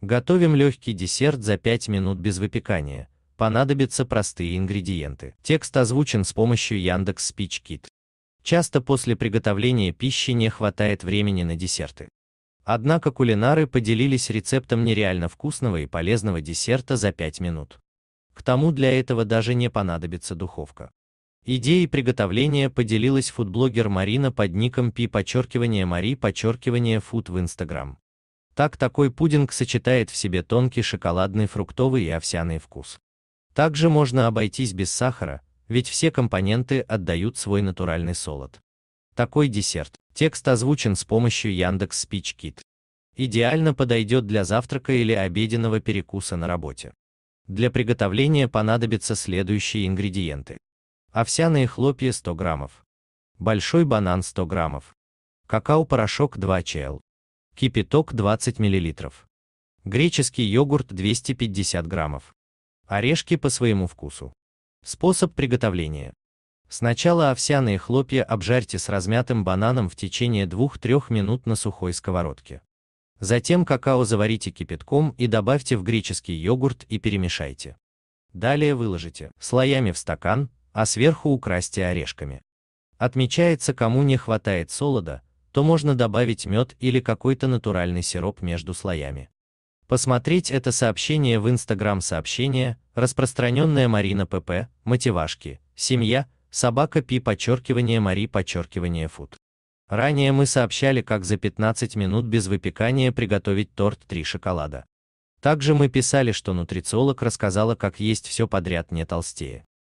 Готовим легкий десерт за 5 минут без выпекания. Понадобятся простые ингредиенты. Текст озвучен с помощью Яндекс Спичкит. Часто после приготовления пищи не хватает времени на десерты. Однако кулинары поделились рецептом нереально вкусного и полезного десерта за 5 минут. К тому для этого даже не понадобится духовка. Идеей приготовления поделилась фудблогер Марина под ником пи подчеркивание Мари подчеркивание фуд в Инстаграм. Так такой пудинг сочетает в себе тонкий шоколадный, фруктовый и овсяный вкус. Также можно обойтись без сахара, ведь все компоненты отдают свой натуральный солод. Такой десерт. Текст озвучен с помощью Яндекс Спичкит. Идеально подойдет для завтрака или обеденного перекуса на работе. Для приготовления понадобятся следующие ингредиенты. Овсяные хлопья 100 граммов. Большой банан 100 граммов. Какао-порошок 2 чл кипяток 20 мл, греческий йогурт 250 граммов, орешки по своему вкусу. Способ приготовления. Сначала овсяные хлопья обжарьте с размятым бананом в течение 2-3 минут на сухой сковородке. Затем какао заварите кипятком и добавьте в греческий йогурт и перемешайте. Далее выложите слоями в стакан, а сверху украсьте орешками. Отмечается, кому не хватает солода, то можно добавить мед или какой-то натуральный сироп между слоями. Посмотреть это сообщение в Инстаграм сообщение, распространенное Марина ПП, мотивашки, семья, собака пи подчеркивание Мари подчеркивание фуд. Ранее мы сообщали, как за 15 минут без выпекания приготовить торт 3 шоколада. Также мы писали, что нутрициолог рассказала, как есть все подряд не толстее.